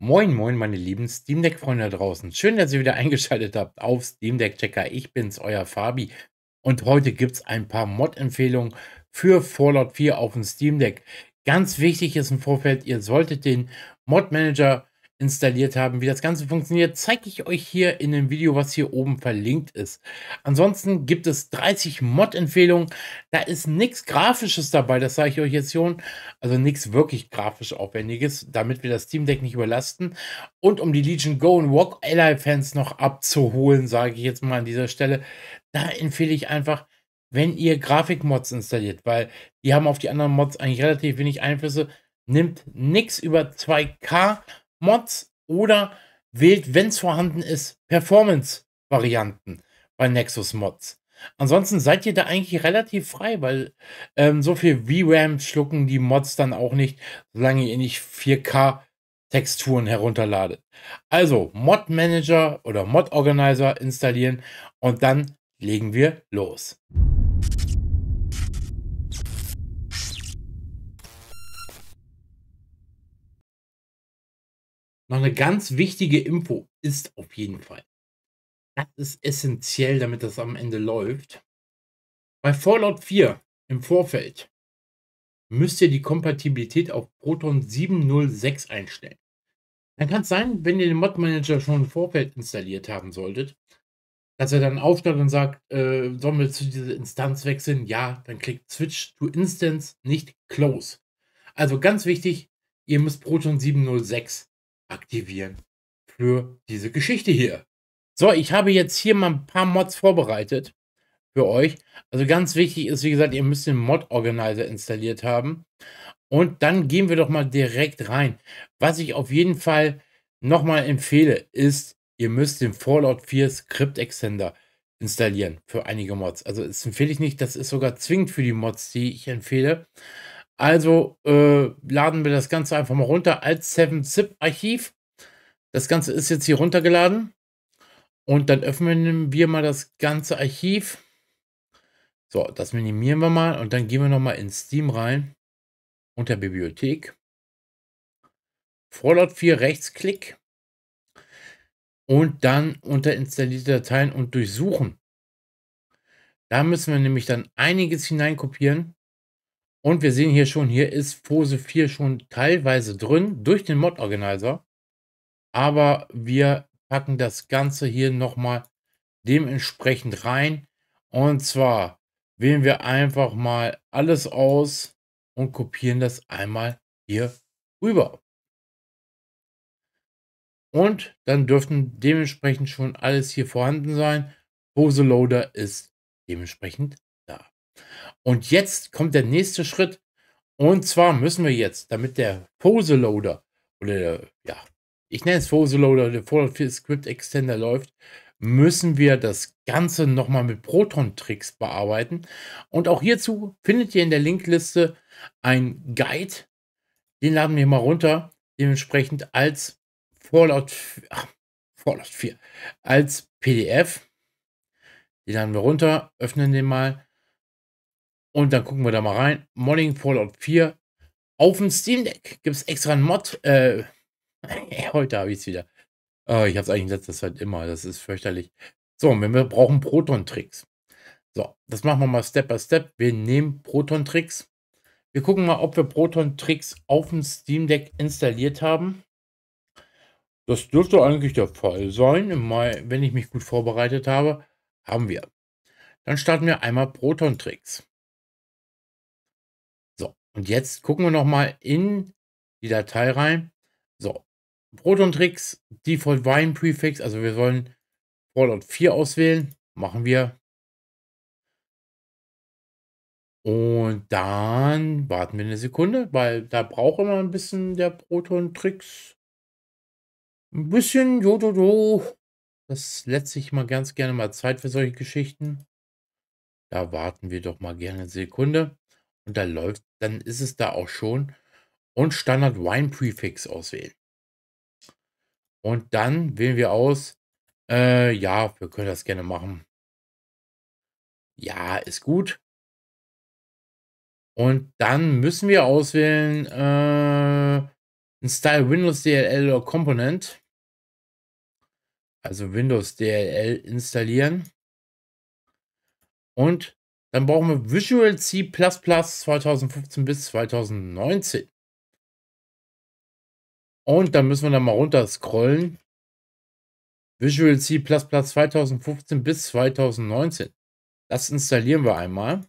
Moin, moin, meine lieben Steam Deck-Freunde da draußen. Schön, dass ihr wieder eingeschaltet habt auf Steam Deck Checker. Ich bin's, euer Fabi. Und heute gibt's ein paar Mod-Empfehlungen für Fallout 4 auf dem Steam Deck. Ganz wichtig ist im Vorfeld, ihr solltet den Mod-Manager installiert haben. Wie das Ganze funktioniert, zeige ich euch hier in dem Video, was hier oben verlinkt ist. Ansonsten gibt es 30 Mod-Empfehlungen. Da ist nichts Grafisches dabei, das sage ich euch jetzt schon. Also nichts wirklich grafisch Aufwendiges, damit wir das Steam Deck nicht überlasten. Und um die Legion Go und Walk Ally Fans noch abzuholen, sage ich jetzt mal an dieser Stelle, da empfehle ich einfach, wenn ihr Grafikmods installiert, weil die haben auf die anderen Mods eigentlich relativ wenig Einflüsse, nimmt nichts über 2K Mods oder wählt, wenn es vorhanden ist, Performance-Varianten bei Nexus Mods. Ansonsten seid ihr da eigentlich relativ frei, weil ähm, so viel VRAM schlucken die Mods dann auch nicht, solange ihr nicht 4K Texturen herunterladet. Also Mod Manager oder Mod Organizer installieren und dann legen wir los. noch eine ganz wichtige Info ist auf jeden Fall. Das ist essentiell, damit das am Ende läuft. Bei Fallout 4 im Vorfeld müsst ihr die Kompatibilität auf Proton 7.06 einstellen. Dann kann es sein, wenn ihr den Mod Manager schon im Vorfeld installiert haben solltet, dass er dann aufstellt und sagt, äh, sollen wir zu dieser Instanz wechseln? Ja, dann klickt Switch to Instance, nicht Close. Also ganz wichtig, ihr müsst Proton 706 aktivieren für diese Geschichte hier. So, ich habe jetzt hier mal ein paar Mods vorbereitet für euch. Also ganz wichtig ist, wie gesagt, ihr müsst den Mod Organizer installiert haben. Und dann gehen wir doch mal direkt rein. Was ich auf jeden Fall nochmal empfehle, ist, ihr müsst den Fallout 4 Script Extender installieren für einige Mods. Also das empfehle ich nicht, das ist sogar zwingend für die Mods, die ich empfehle. Also äh, laden wir das Ganze einfach mal runter als 7-Zip-Archiv. Das Ganze ist jetzt hier runtergeladen. Und dann öffnen wir mal das ganze Archiv. So, das minimieren wir mal und dann gehen wir nochmal in Steam rein. Unter Bibliothek. Fallout 4 Rechtsklick. Und dann unter installierte Dateien und durchsuchen. Da müssen wir nämlich dann einiges hineinkopieren. Und wir sehen hier schon, hier ist Pose 4 schon teilweise drin durch den Mod Organizer. Aber wir packen das Ganze hier nochmal dementsprechend rein. Und zwar wählen wir einfach mal alles aus und kopieren das einmal hier rüber. Und dann dürften dementsprechend schon alles hier vorhanden sein. Pose Loader ist dementsprechend und jetzt kommt der nächste Schritt. Und zwar müssen wir jetzt, damit der Pose Loader oder der, ja, ich nenne es Pose Loader, der Fallout Script Extender läuft, müssen wir das Ganze nochmal mit Proton-Tricks bearbeiten. Und auch hierzu findet ihr in der Linkliste ein Guide. Den laden wir mal runter. Dementsprechend als Fallout, ach, Fallout 4, als PDF. Den laden wir runter, öffnen den mal. Und dann gucken wir da mal rein. Modding Fallout 4 auf dem Steam Deck. Gibt es extra einen Mod? Äh, heute habe ah, ich es wieder. Äh, ich habe es eigentlich letztes letzter Zeit immer. Das ist fürchterlich. So, und wir brauchen Proton-Tricks. So, das machen wir mal Step by Step. Wir nehmen Proton-Tricks. Wir gucken mal, ob wir Proton-Tricks auf dem Steam Deck installiert haben. Das dürfte eigentlich der Fall sein. Mai, wenn ich mich gut vorbereitet habe, haben wir. Dann starten wir einmal Proton-Tricks. Und jetzt gucken wir nochmal in die Datei rein. So, Proton Tricks, Default Wine Prefix, also wir sollen Fallout 4 auswählen. Machen wir. Und dann warten wir eine Sekunde, weil da braucht immer ein bisschen der Proton Tricks. Ein bisschen Jododo. Das letzte ich mal ganz gerne mal Zeit für solche Geschichten. Da warten wir doch mal gerne eine Sekunde. Und da läuft dann ist es da auch schon. Und Standard Wine Prefix auswählen. Und dann wählen wir aus, äh, ja, wir können das gerne machen. Ja, ist gut. Und dann müssen wir auswählen, äh, ein Style Windows DLL oder Component. Also Windows DLL installieren. Und dann brauchen wir Visual C 2015 bis 2019. Und dann müssen wir dann mal runter scrollen. Visual C 2015 bis 2019. Das installieren wir einmal.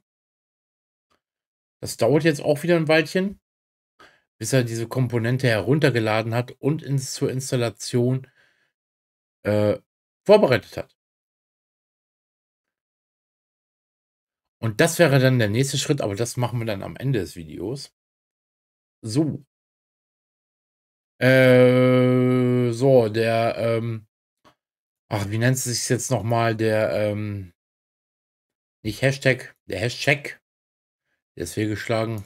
Das dauert jetzt auch wieder ein Weilchen, bis er diese Komponente heruntergeladen hat und ins, zur Installation äh, vorbereitet hat. Und das wäre dann der nächste Schritt, aber das machen wir dann am Ende des Videos. So. Äh, so, der, ähm, ach, wie nennt es sich jetzt nochmal? Der, ähm, nicht Hashtag, der Hashtag. Der ist fehlgeschlagen.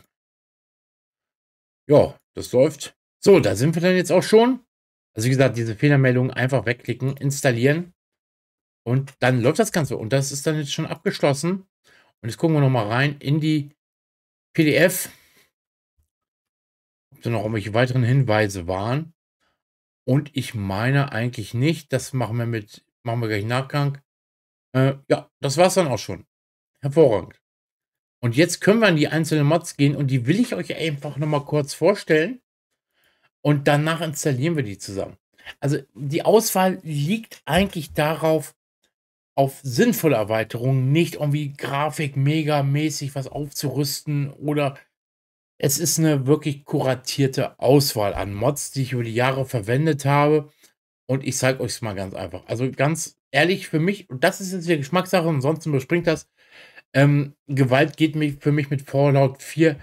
Ja, das läuft. So, da sind wir dann jetzt auch schon. Also wie gesagt, diese Fehlermeldung einfach wegklicken, installieren und dann läuft das Ganze. Und das ist dann jetzt schon abgeschlossen. Und jetzt gucken wir noch mal rein in die PDF, ob da noch irgendwelche weiteren Hinweise waren. Und ich meine eigentlich nicht, das machen wir mit, machen wir gleich Nachgang. Äh, ja, das war's dann auch schon. Hervorragend. Und jetzt können wir an die einzelnen Mods gehen und die will ich euch einfach noch mal kurz vorstellen. Und danach installieren wir die zusammen. Also die Auswahl liegt eigentlich darauf, auf sinnvolle Erweiterungen, nicht irgendwie Grafik mega mäßig was aufzurüsten oder es ist eine wirklich kuratierte Auswahl an Mods, die ich über die Jahre verwendet habe und ich zeige euch es mal ganz einfach. Also ganz ehrlich für mich, und das ist jetzt wieder Geschmackssache, ansonsten überspringt das, ähm, Gewalt geht mich für mich mit Fallout 4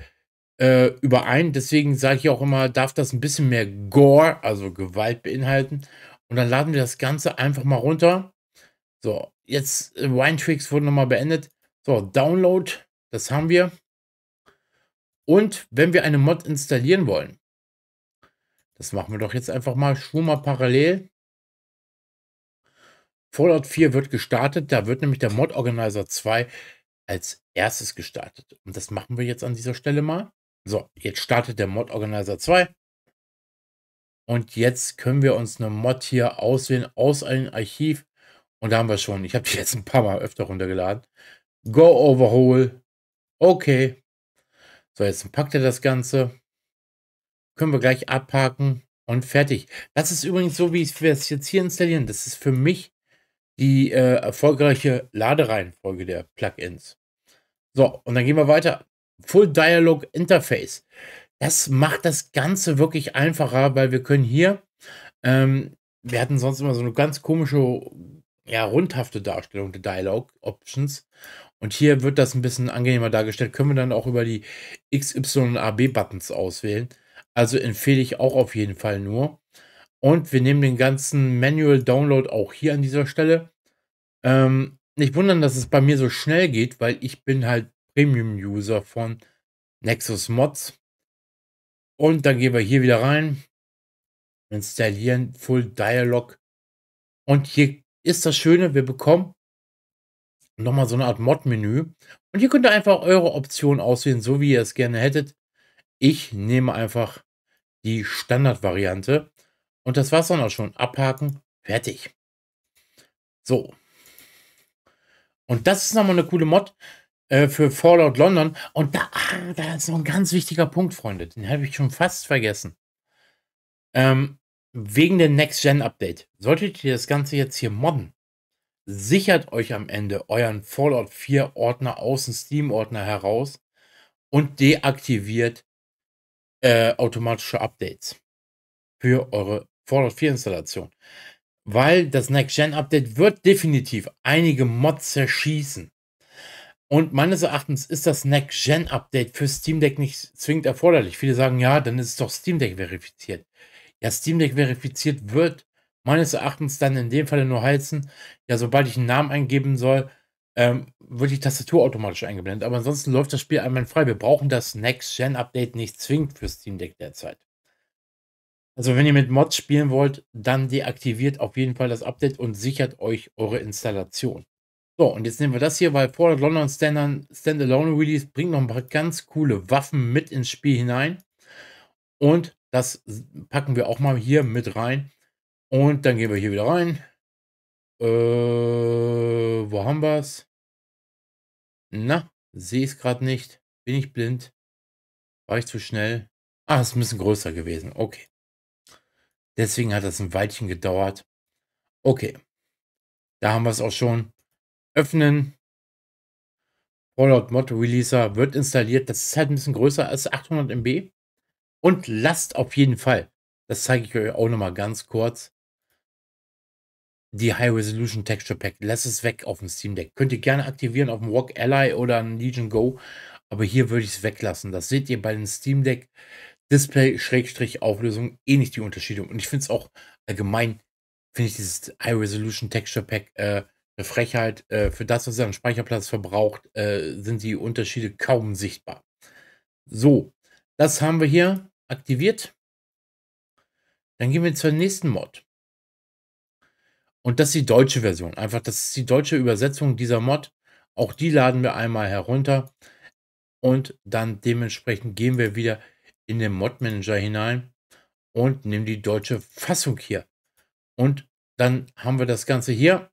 äh, überein, deswegen sage ich auch immer, darf das ein bisschen mehr Gore, also Gewalt beinhalten und dann laden wir das Ganze einfach mal runter so, jetzt Wine äh, Winetricks wurde nochmal beendet. So, Download, das haben wir. Und wenn wir eine Mod installieren wollen, das machen wir doch jetzt einfach mal schwummer parallel. Fallout 4 wird gestartet, da wird nämlich der Mod Organizer 2 als erstes gestartet. Und das machen wir jetzt an dieser Stelle mal. So, jetzt startet der Mod Organizer 2. Und jetzt können wir uns eine Mod hier auswählen aus einem Archiv. Und da haben wir schon. Ich habe die jetzt ein paar Mal öfter runtergeladen. Go Overhaul. Okay. So, jetzt packt er das Ganze. Können wir gleich abhaken und fertig. Das ist übrigens so, wie wir es jetzt hier installieren. Das ist für mich die äh, erfolgreiche Ladereihenfolge der Plugins. So, und dann gehen wir weiter. Full Dialog Interface. Das macht das Ganze wirklich einfacher, weil wir können hier, ähm, wir hatten sonst immer so eine ganz komische eher rundhafte Darstellung der Dialog Options. Und hier wird das ein bisschen angenehmer dargestellt. Können wir dann auch über die XY AB Buttons auswählen. Also empfehle ich auch auf jeden Fall nur. Und wir nehmen den ganzen Manual Download auch hier an dieser Stelle. Ähm, nicht wundern, dass es bei mir so schnell geht, weil ich bin halt Premium-User von Nexus Mods. Und dann gehen wir hier wieder rein, installieren Full Dialog. Und hier ist das Schöne, wir bekommen nochmal so eine Art Mod-Menü. Und ihr könnt einfach eure Optionen auswählen, so wie ihr es gerne hättet. Ich nehme einfach die Standardvariante. Und das war es dann auch schon. Abhaken, fertig. So. Und das ist nochmal eine coole Mod äh, für Fallout London. Und da, ah, da ist noch ein ganz wichtiger Punkt, Freunde. Den habe ich schon fast vergessen. Ähm, wegen dem Next-Gen-Update, solltet ihr das Ganze jetzt hier modden, sichert euch am Ende euren Fallout 4 Ordner aus dem Steam-Ordner heraus und deaktiviert äh, automatische Updates für eure Fallout 4 Installation. Weil das Next-Gen-Update wird definitiv einige Mods zerschießen. Und meines Erachtens ist das Next-Gen-Update für Steam Deck nicht zwingend erforderlich. Viele sagen, ja, dann ist es doch Steam Deck verifiziert. Ja, Steam Deck verifiziert wird meines Erachtens dann in dem Falle nur heizen. Ja, sobald ich einen Namen eingeben soll, ähm, wird die Tastatur automatisch eingeblendet. Aber ansonsten läuft das Spiel einmal frei. Wir brauchen das Next-Gen-Update nicht zwingend für Steam Deck derzeit. Also wenn ihr mit Mods spielen wollt, dann deaktiviert auf jeden Fall das Update und sichert euch eure Installation. So, und jetzt nehmen wir das hier, weil Fallout London Standalone Release bringt noch ein paar ganz coole Waffen mit ins Spiel hinein. Und das packen wir auch mal hier mit rein. Und dann gehen wir hier wieder rein. Äh, wo haben wir es? Na, sehe ich es gerade nicht. Bin ich blind? War ich zu schnell? Ah, es ist ein bisschen größer gewesen. Okay. Deswegen hat das ein Weilchen gedauert. Okay. Da haben wir es auch schon. Öffnen. Fallout Mod Releaser wird installiert. Das ist halt ein bisschen größer als 800 MB. Und lasst auf jeden Fall, das zeige ich euch auch nochmal ganz kurz, die High Resolution Texture Pack. Lasst es weg auf dem Steam Deck. Könnt ihr gerne aktivieren auf dem Walk Ally oder einem Legion Go. Aber hier würde ich es weglassen. Das seht ihr bei dem Steam Deck Display-Auflösung eh nicht die Unterschiede. Und ich finde es auch allgemein, finde ich dieses High Resolution Texture Pack äh, eine Frechheit. Äh, für das, was er an Speicherplatz verbraucht, äh, sind die Unterschiede kaum sichtbar. So, das haben wir hier aktiviert. Dann gehen wir zur nächsten Mod. Und das ist die deutsche Version. Einfach, das ist die deutsche Übersetzung dieser Mod. Auch die laden wir einmal herunter. Und dann dementsprechend gehen wir wieder in den Mod Manager hinein und nehmen die deutsche Fassung hier. Und dann haben wir das Ganze hier.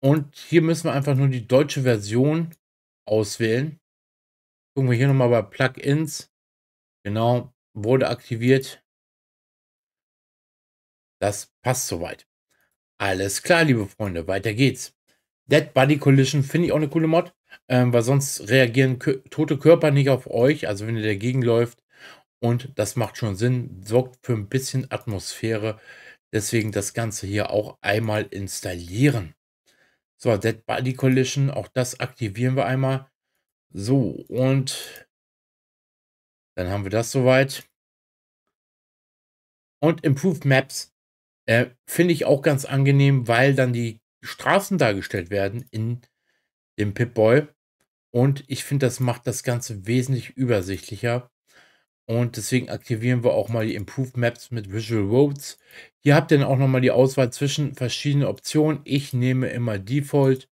Und hier müssen wir einfach nur die deutsche Version auswählen. Gucken wir hier nochmal bei Plugins. Genau wurde aktiviert. Das passt soweit. Alles klar, liebe Freunde, weiter geht's. Dead Body Collision finde ich auch eine coole Mod, ähm, weil sonst reagieren tote Körper nicht auf euch, also wenn ihr dagegen läuft. Und das macht schon Sinn, sorgt für ein bisschen Atmosphäre. Deswegen das Ganze hier auch einmal installieren. So, Dead Body Collision, auch das aktivieren wir einmal. So, und dann haben wir das soweit. Und Improved Maps äh, finde ich auch ganz angenehm, weil dann die Straßen dargestellt werden in dem Pip-Boy. Und ich finde, das macht das Ganze wesentlich übersichtlicher. Und deswegen aktivieren wir auch mal die Improved Maps mit Visual Roads. Hier habt ihr dann auch nochmal die Auswahl zwischen verschiedenen Optionen. Ich nehme immer Default,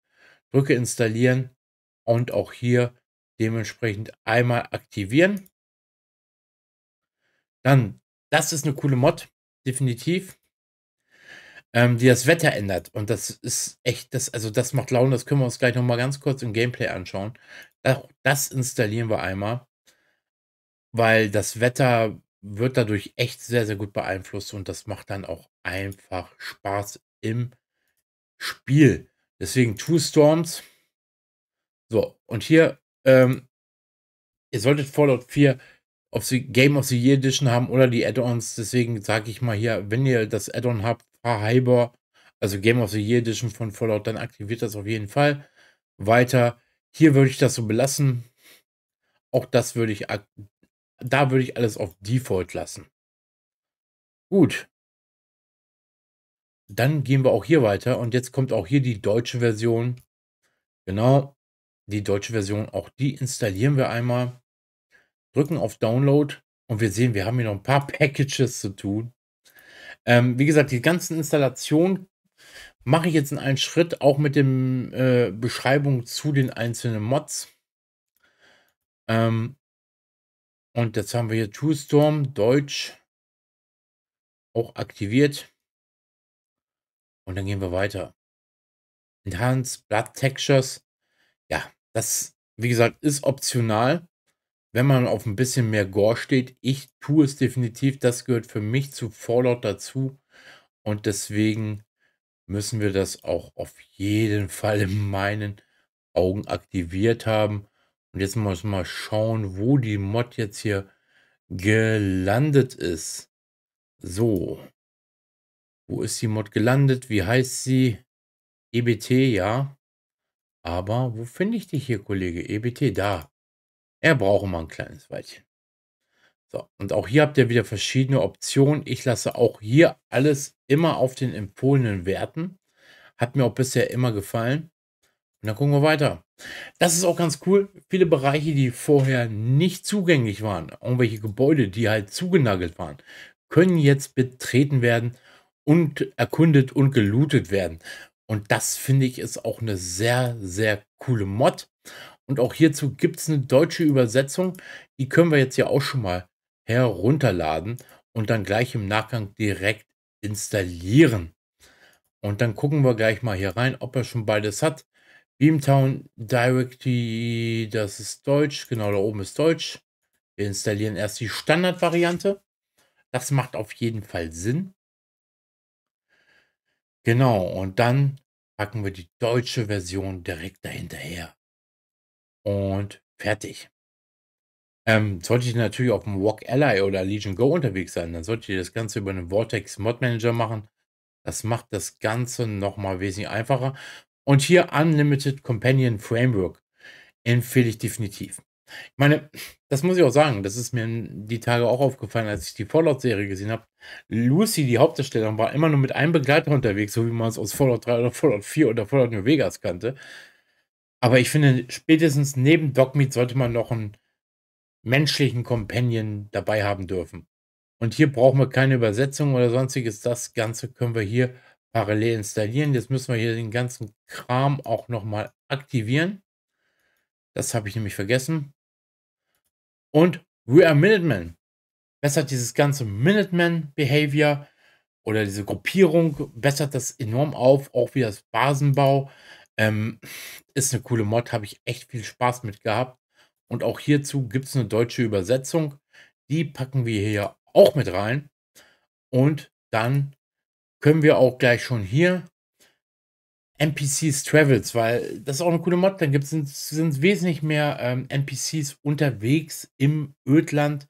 drücke installieren und auch hier dementsprechend einmal aktivieren. Dann, das ist eine coole Mod, definitiv, ähm, die das Wetter ändert. Und das ist echt, das, also das macht Laune, das können wir uns gleich nochmal ganz kurz im Gameplay anschauen. Das installieren wir einmal, weil das Wetter wird dadurch echt sehr, sehr gut beeinflusst und das macht dann auch einfach Spaß im Spiel. Deswegen Two Storms. So, und hier, ähm, ihr solltet Fallout 4 ob sie Game of the Year Edition haben oder die Add-ons. Deswegen sage ich mal hier, wenn ihr das Add-on habt, Hyber, also Game of the Year Edition von Fallout, dann aktiviert das auf jeden Fall. Weiter. Hier würde ich das so belassen. Auch das würde ich, da würde ich alles auf Default lassen. Gut. Dann gehen wir auch hier weiter und jetzt kommt auch hier die deutsche Version. Genau, die deutsche Version, auch die installieren wir einmal drücken auf Download und wir sehen, wir haben hier noch ein paar Packages zu tun. Ähm, wie gesagt, die ganzen Installationen mache ich jetzt in einen Schritt, auch mit der äh, Beschreibung zu den einzelnen Mods. Ähm, und jetzt haben wir hier Toolstorm Deutsch, auch aktiviert. Und dann gehen wir weiter. Enhanced Blood Textures. Ja, das, wie gesagt, ist optional wenn man auf ein bisschen mehr Gore steht. Ich tue es definitiv. Das gehört für mich zu Fallout dazu. Und deswegen müssen wir das auch auf jeden Fall in meinen Augen aktiviert haben. Und jetzt muss man mal schauen, wo die Mod jetzt hier gelandet ist. So. Wo ist die Mod gelandet? Wie heißt sie? EBT, ja. Aber wo finde ich dich hier, Kollege? EBT, da. Er braucht immer ein kleines Weilchen. So, und auch hier habt ihr wieder verschiedene Optionen. Ich lasse auch hier alles immer auf den empfohlenen Werten. Hat mir auch bisher immer gefallen. Und dann gucken wir weiter. Das ist auch ganz cool. Viele Bereiche, die vorher nicht zugänglich waren, irgendwelche Gebäude, die halt zugenagelt waren, können jetzt betreten werden und erkundet und gelootet werden. Und das finde ich ist auch eine sehr, sehr coole Mod. Und auch hierzu gibt es eine deutsche Übersetzung. Die können wir jetzt ja auch schon mal herunterladen und dann gleich im Nachgang direkt installieren. Und dann gucken wir gleich mal hier rein, ob er schon beides hat. Beamtown Directory, das ist Deutsch, genau da oben ist Deutsch. Wir installieren erst die Standardvariante. Das macht auf jeden Fall Sinn. Genau, und dann packen wir die deutsche Version direkt dahinterher und fertig. Ähm, solltet ihr natürlich auf dem Walk Ally oder Legion Go unterwegs sein, dann sollte ich das Ganze über einen Vortex Mod Manager machen. Das macht das Ganze nochmal wesentlich einfacher. Und hier Unlimited Companion Framework empfehle ich definitiv. Ich meine, das muss ich auch sagen, das ist mir die Tage auch aufgefallen, als ich die Fallout-Serie gesehen habe. Lucy, die Hauptdarstellerin, war immer nur mit einem Begleiter unterwegs, so wie man es aus Fallout 3 oder Fallout 4 oder Fallout New Vegas kannte. Aber ich finde, spätestens neben Dogmeat sollte man noch einen menschlichen Companion dabei haben dürfen. Und hier brauchen wir keine Übersetzung oder sonstiges. Das Ganze können wir hier parallel installieren. Jetzt müssen wir hier den ganzen Kram auch nochmal aktivieren. Das habe ich nämlich vergessen. Und We are Minutemen. Bessert dieses ganze Minutemen-Behavior oder diese Gruppierung, bessert das enorm auf, auch wie das Basenbau. Ähm, ist eine coole Mod, habe ich echt viel Spaß mit gehabt. Und auch hierzu gibt es eine deutsche Übersetzung. Die packen wir hier auch mit rein. Und dann können wir auch gleich schon hier NPCs Travels, weil das ist auch eine coole Mod. Dann gibt's, sind, sind wesentlich mehr ähm, NPCs unterwegs im Ödland,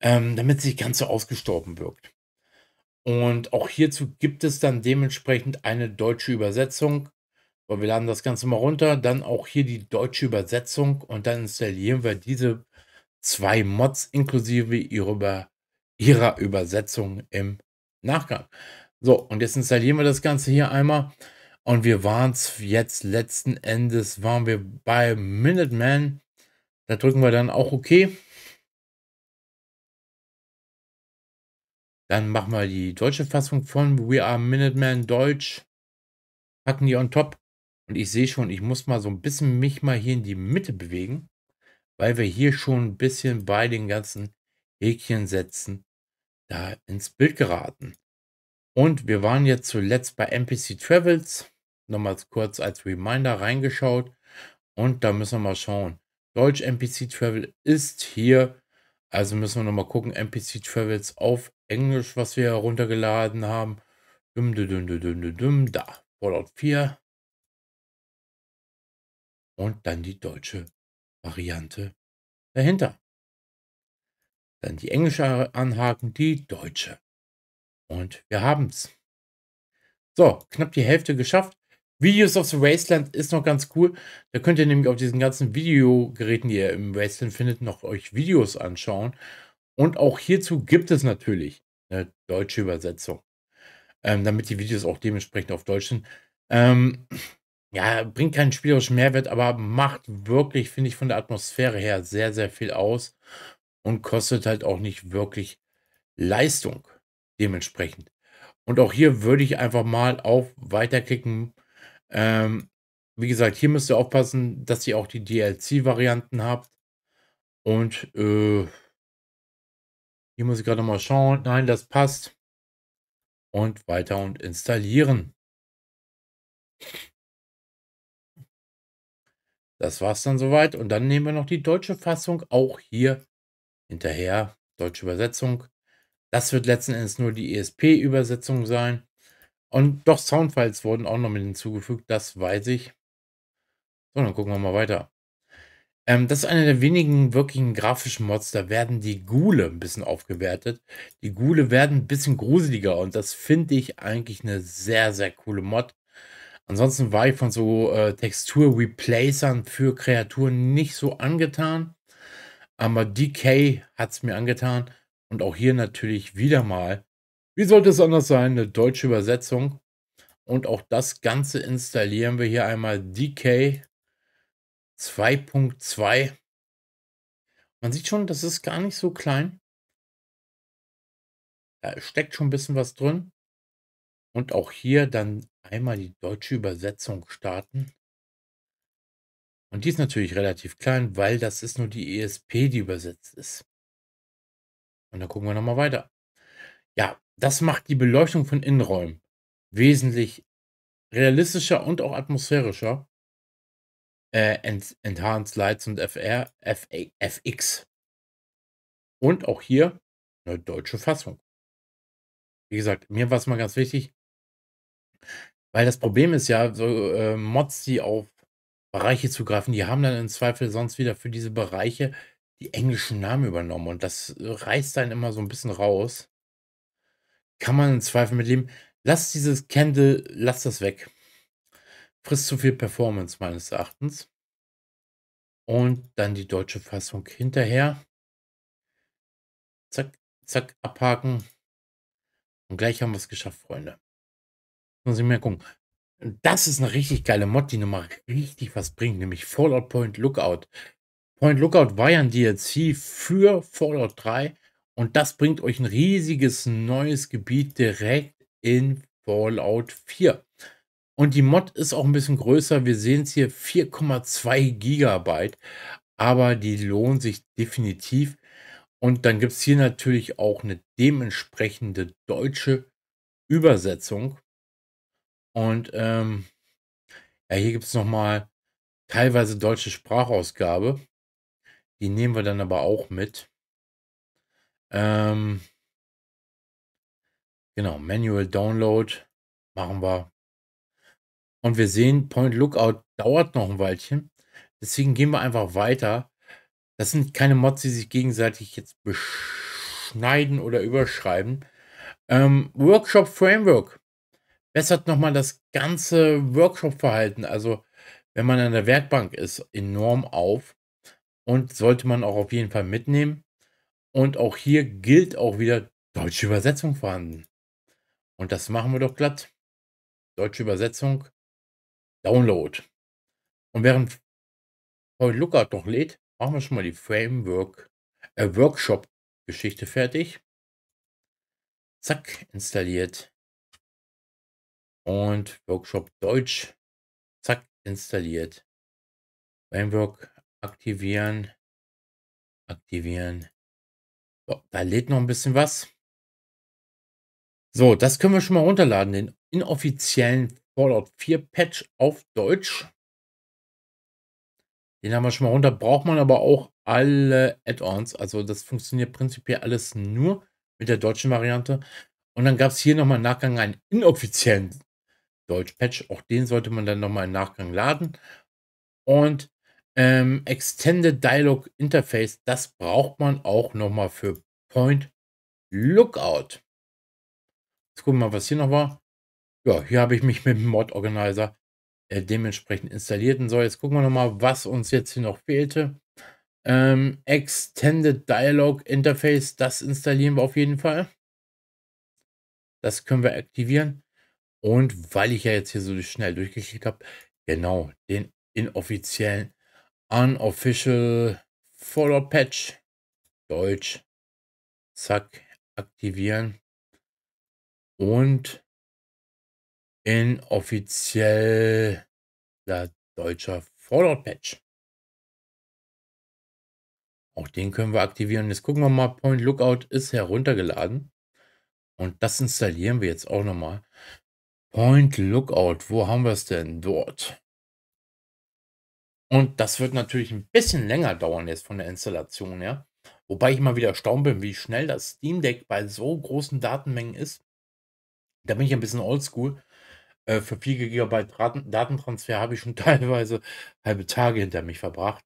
ähm, damit sich ganz so ausgestorben wirkt. Und auch hierzu gibt es dann dementsprechend eine deutsche Übersetzung. So, wir laden das Ganze mal runter, dann auch hier die deutsche Übersetzung und dann installieren wir diese zwei Mods inklusive ihrer, ihrer Übersetzung im Nachgang. So, und jetzt installieren wir das Ganze hier einmal und wir waren es jetzt letzten Endes, waren wir bei Minuteman. Da drücken wir dann auch OK. Dann machen wir die deutsche Fassung von We Are Minuteman Deutsch. Packen die on top. Und ich sehe schon, ich muss mal so ein bisschen mich mal hier in die Mitte bewegen, weil wir hier schon ein bisschen bei den ganzen Häkchen setzen, da ins Bild geraten. Und wir waren jetzt zuletzt bei NPC Travels. Nochmals kurz als Reminder reingeschaut. Und da müssen wir mal schauen. Deutsch NPC Travel ist hier. Also müssen wir nochmal gucken. NPC Travels auf Englisch, was wir heruntergeladen haben. Dum, dum, dum, dum, dum, dum, da. Fallout 4 und dann die deutsche Variante dahinter. Dann die englische Anhaken, die deutsche. Und wir haben's. So, knapp die Hälfte geschafft. Videos of the Wasteland ist noch ganz cool. Da könnt ihr nämlich auf diesen ganzen Videogeräten, die ihr im Wasteland findet, noch euch Videos anschauen. Und auch hierzu gibt es natürlich eine deutsche Übersetzung, ähm, damit die Videos auch dementsprechend auf Deutsch sind. Ähm, ja, bringt keinen spielerischen Mehrwert, aber macht wirklich, finde ich, von der Atmosphäre her sehr, sehr viel aus und kostet halt auch nicht wirklich Leistung dementsprechend. Und auch hier würde ich einfach mal auf weiterklicken. Ähm, wie gesagt, hier müsst ihr aufpassen, dass ihr auch die DLC-Varianten habt. Und äh, hier muss ich gerade mal schauen. Nein, das passt. Und weiter und installieren. Das war es dann soweit. Und dann nehmen wir noch die deutsche Fassung auch hier hinterher. Deutsche Übersetzung. Das wird letzten Endes nur die ESP-Übersetzung sein. Und doch Soundfiles wurden auch noch mit hinzugefügt, das weiß ich. So, dann gucken wir mal weiter. Ähm, das ist einer der wenigen wirklichen grafischen Mods. Da werden die Gule ein bisschen aufgewertet. Die Gule werden ein bisschen gruseliger und das finde ich eigentlich eine sehr, sehr coole Mod. Ansonsten war ich von so äh, Textur-Replacern für Kreaturen nicht so angetan. Aber DK hat es mir angetan. Und auch hier natürlich wieder mal, wie sollte es anders sein, eine deutsche Übersetzung. Und auch das Ganze installieren wir hier einmal DK 2.2. Man sieht schon, das ist gar nicht so klein. Da steckt schon ein bisschen was drin. Und auch hier dann einmal die deutsche Übersetzung starten. Und die ist natürlich relativ klein, weil das ist nur die ESP, die übersetzt ist. Und dann gucken wir nochmal weiter. Ja, das macht die Beleuchtung von Innenräumen wesentlich realistischer und auch atmosphärischer. Äh, Enhanced Lights und FR, FA, FX. Und auch hier eine deutsche Fassung. Wie gesagt, mir war es mal ganz wichtig, weil das Problem ist ja, so äh, Mods, die auf Bereiche zugreifen, die haben dann im Zweifel sonst wieder für diese Bereiche die englischen Namen übernommen und das äh, reißt dann immer so ein bisschen raus. Kann man im Zweifel mit dem, Lass dieses Candle, lass das weg. Frisst zu viel Performance meines Erachtens. Und dann die deutsche Fassung hinterher. Zack, zack, abhaken. Und gleich haben wir es geschafft, Freunde. Muss ich mir gucken. Das ist eine richtig geile Mod, die nochmal richtig was bringt, nämlich Fallout Point Lookout. Point Lookout war ja ein DLC für Fallout 3 und das bringt euch ein riesiges neues Gebiet direkt in Fallout 4. Und die Mod ist auch ein bisschen größer. Wir sehen es hier 4,2 Gigabyte, aber die lohnt sich definitiv. Und dann gibt es hier natürlich auch eine dementsprechende deutsche Übersetzung und ähm, ja, hier gibt es nochmal teilweise deutsche Sprachausgabe. Die nehmen wir dann aber auch mit. Ähm, genau, Manual Download machen wir. Und wir sehen, Point Lookout dauert noch ein Weilchen. Deswegen gehen wir einfach weiter. Das sind keine Mods, die sich gegenseitig jetzt beschneiden oder überschreiben. Ähm, Workshop Framework bessert nochmal das ganze Workshop-Verhalten, also wenn man an der Werkbank ist, enorm auf und sollte man auch auf jeden Fall mitnehmen. Und auch hier gilt auch wieder deutsche Übersetzung vorhanden. Und das machen wir doch glatt. Deutsche Übersetzung, Download. Und während Paul Lookout noch lädt, machen wir schon mal die Framework, äh, Workshop-Geschichte fertig. Zack, installiert und Workshop Deutsch. Zack, installiert. Framework aktivieren. Aktivieren. So, da lädt noch ein bisschen was. So, das können wir schon mal runterladen, den inoffiziellen Fallout 4 Patch auf Deutsch. Den haben wir schon mal runter. Braucht man aber auch alle Add-ons. Also das funktioniert prinzipiell alles nur mit der deutschen Variante. Und dann gab es hier nochmal im Nachgang einen inoffiziellen Deutsch Patch. Auch den sollte man dann nochmal im Nachgang laden. Und ähm, Extended Dialog Interface, das braucht man auch nochmal für Point Lookout. Jetzt gucken wir mal, was hier noch war. Ja, hier habe ich mich mit dem Mod Organizer äh, dementsprechend installiert und so. Jetzt gucken wir nochmal, was uns jetzt hier noch fehlte. Ähm, Extended Dialog Interface, das installieren wir auf jeden Fall. Das können wir aktivieren. Und weil ich ja jetzt hier so schnell durchgeklickt habe, genau, den inoffiziellen Unofficial Follow Patch. Deutsch. Zack, aktivieren. Und inoffiziell der deutscher Follow Patch. Auch den können wir aktivieren. Jetzt gucken wir mal, Point Lookout ist heruntergeladen. Und das installieren wir jetzt auch nochmal. Point Lookout, wo haben wir es denn dort? Und das wird natürlich ein bisschen länger dauern jetzt von der Installation her. Wobei ich mal wieder erstaunt bin, wie schnell das Steam Deck bei so großen Datenmengen ist. Da bin ich ein bisschen oldschool. Äh, für 4 GB Datentransfer habe ich schon teilweise halbe Tage hinter mich verbracht.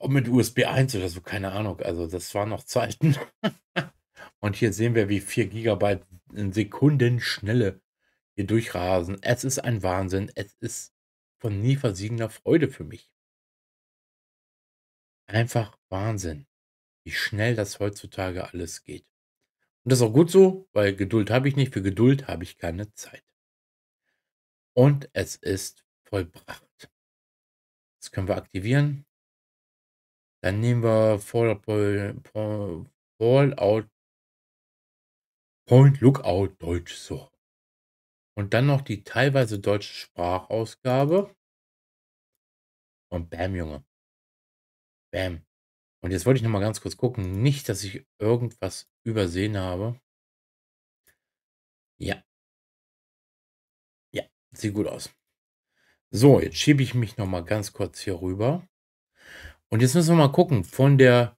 Und mit USB 1 oder so, keine Ahnung. Also das waren noch Zeiten. Und hier sehen wir, wie 4 GB in Sekunden Schnelle hier durchrasen. Es ist ein Wahnsinn. Es ist von nie versiegender Freude für mich. Einfach Wahnsinn, wie schnell das heutzutage alles geht. Und das ist auch gut so, weil Geduld habe ich nicht. Für Geduld habe ich keine Zeit. Und es ist vollbracht. Das können wir aktivieren. Dann nehmen wir Fallout Point Lookout Deutsch so. Und dann noch die teilweise deutsche Sprachausgabe. Und bam, Junge. Bam. Und jetzt wollte ich nochmal ganz kurz gucken. Nicht, dass ich irgendwas übersehen habe. Ja. Ja, sieht gut aus. So, jetzt schiebe ich mich nochmal ganz kurz hier rüber. Und jetzt müssen wir mal gucken, von der,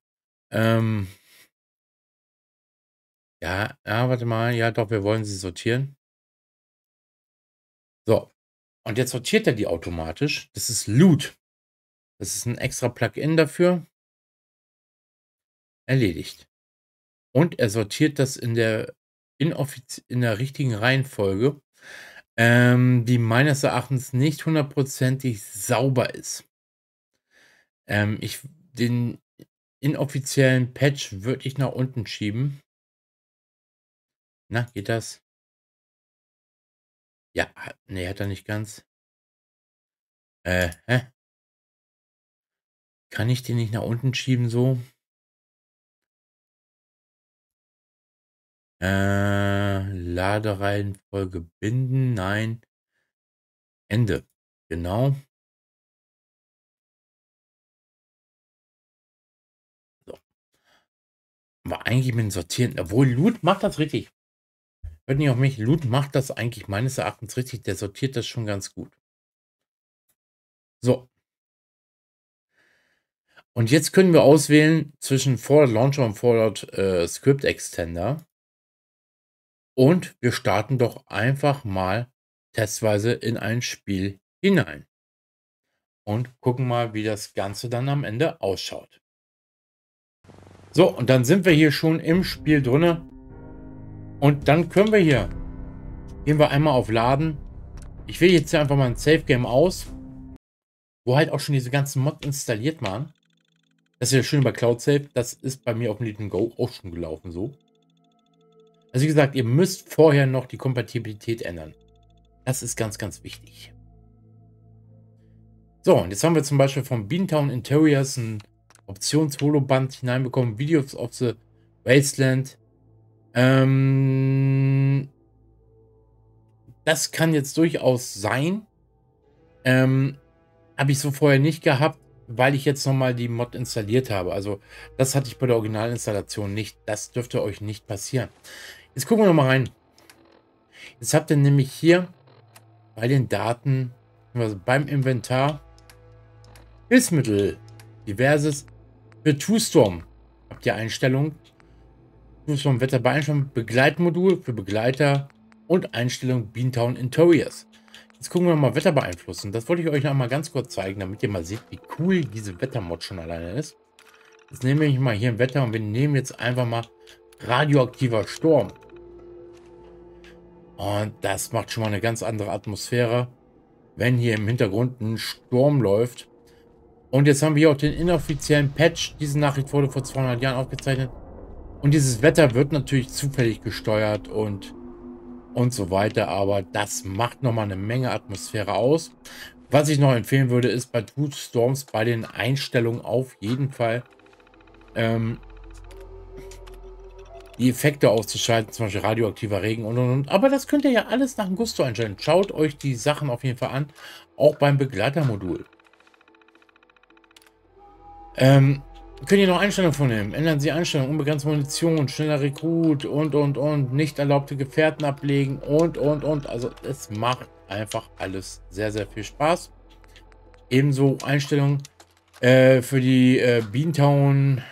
ähm, ja, ja, ah, warte mal, ja doch, wir wollen sie sortieren. So, und jetzt sortiert er die automatisch. Das ist Loot. Das ist ein extra Plugin dafür. Erledigt. Und er sortiert das in der, in, in der richtigen Reihenfolge, ähm, die meines Erachtens nicht hundertprozentig sauber ist. Ähm, ich, den inoffiziellen Patch würde ich nach unten schieben. Na, geht das? Ja, nee, hat er nicht ganz. Äh, hä? Kann ich den nicht nach unten schieben so? Äh, Ladereihenfolge binden, nein. Ende. Genau. So. Aber eigentlich mit dem Sortieren, obwohl Loot macht das richtig. Hört nicht auf mich. Loot macht das eigentlich meines Erachtens richtig. Der sortiert das schon ganz gut. So. Und jetzt können wir auswählen zwischen Fallout Launcher und Fallout äh, Script Extender. Und wir starten doch einfach mal testweise in ein Spiel hinein. Und gucken mal, wie das Ganze dann am Ende ausschaut. So, und dann sind wir hier schon im Spiel drinne. Und dann können wir hier. Gehen wir einmal auf Laden. Ich wähle jetzt hier einfach mal ein Safe Game aus. Wo halt auch schon diese ganzen Mod installiert waren. Das ist ja schön bei Cloud Safe. Das ist bei mir auf dem Lithium Go auch schon gelaufen so. Also wie gesagt, ihr müsst vorher noch die Kompatibilität ändern. Das ist ganz, ganz wichtig. So, und jetzt haben wir zum Beispiel von Beantown Interiors ein Options-Holoband hineinbekommen. Videos of the Wasteland. Ähm, das kann jetzt durchaus sein. Ähm, habe ich so vorher nicht gehabt, weil ich jetzt nochmal die Mod installiert habe. Also das hatte ich bei der Originalinstallation nicht. Das dürfte euch nicht passieren. Jetzt gucken wir nochmal rein. Jetzt habt ihr nämlich hier bei den Daten, also beim Inventar, Hilfsmittel, diverses für Two-Storm. Habt ihr Einstellungen, ist vom Wetterbeeinstand Begleitmodul für Begleiter und Einstellung Beantown Interiors. Jetzt gucken wir mal Wetter beeinflussen. Das wollte ich euch noch mal ganz kurz zeigen, damit ihr mal seht, wie cool diese Wettermod schon alleine ist. Jetzt nehme ich mal hier ein Wetter und wir nehmen jetzt einfach mal radioaktiver Sturm. Und das macht schon mal eine ganz andere Atmosphäre, wenn hier im Hintergrund ein Sturm läuft. Und jetzt haben wir auch den inoffiziellen Patch. Diese Nachricht wurde vor 200 Jahren aufgezeichnet. Und dieses Wetter wird natürlich zufällig gesteuert und, und so weiter. Aber das macht nochmal eine Menge Atmosphäre aus. Was ich noch empfehlen würde, ist bei Two Storms bei den Einstellungen auf jeden Fall ähm, die Effekte auszuschalten, zum Beispiel radioaktiver Regen und und und. Aber das könnt ihr ja alles nach dem Gusto einstellen. Schaut euch die Sachen auf jeden Fall an, auch beim Begleitermodul. Ähm, können hier noch Einstellungen vornehmen? Ändern Sie Einstellungen, unbegrenzte Munition, schneller Rekrut und und und, nicht erlaubte Gefährten ablegen und und und. Also es macht einfach alles sehr, sehr viel Spaß. Ebenso Einstellungen äh, für die äh, Beantown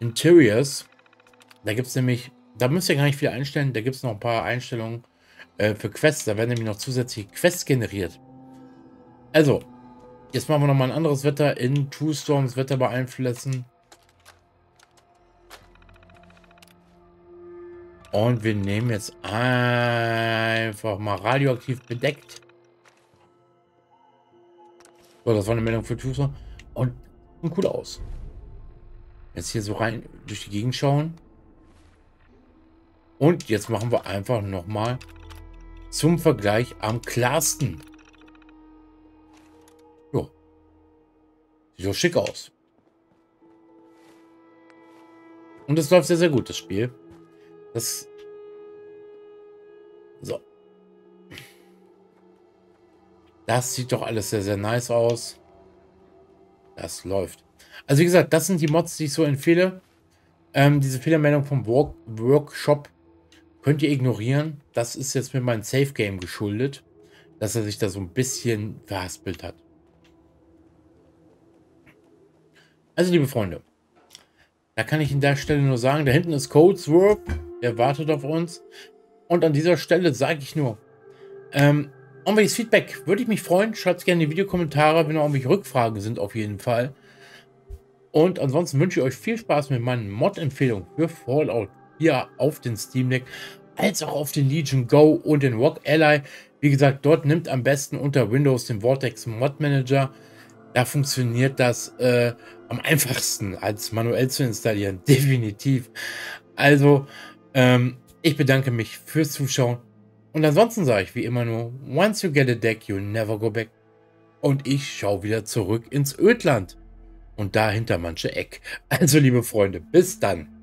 Interiors. Da gibt es nämlich, da müsst ihr gar nicht viel einstellen, da gibt es noch ein paar Einstellungen äh, für Quests. Da werden nämlich noch zusätzliche Quests generiert. Also, Jetzt machen wir noch mal ein anderes Wetter in Two Storms Wetter beeinflussen. Und wir nehmen jetzt einfach mal radioaktiv bedeckt. So, das war eine Meldung für Two Und, und cool aus. Jetzt hier so rein durch die Gegend schauen. Und jetzt machen wir einfach nochmal zum Vergleich am klarsten. Sieht doch schick aus. Und es läuft sehr, sehr gut, das Spiel. Das... So. Das sieht doch alles sehr, sehr nice aus. Das läuft. Also wie gesagt, das sind die Mods, die ich so empfehle. Ähm, diese Fehlermeldung vom Work Workshop könnt ihr ignorieren. Das ist jetzt mit meinem Safe Game geschuldet, dass er sich da so ein bisschen verhaspelt hat. Also, liebe Freunde, da kann ich an der Stelle nur sagen, da hinten ist Codesworth, der wartet auf uns. Und an dieser Stelle sage ich nur, ähm, welches Feedback würde ich mich freuen. Schreibt gerne in die Videokommentare, wenn auch irgendwelche Rückfragen sind, auf jeden Fall. Und ansonsten wünsche ich euch viel Spaß mit meinen Mod-Empfehlungen für Fallout hier auf den Steam Deck, als auch auf den Legion Go und den Rock Ally. Wie gesagt, dort nimmt am besten unter Windows den Vortex Mod Manager da funktioniert das äh, am einfachsten als manuell zu installieren. Definitiv. Also, ähm, ich bedanke mich fürs Zuschauen. Und ansonsten sage ich wie immer nur, once you get a deck, you never go back. Und ich schaue wieder zurück ins Ödland. Und dahinter manche Eck. Also, liebe Freunde, bis dann.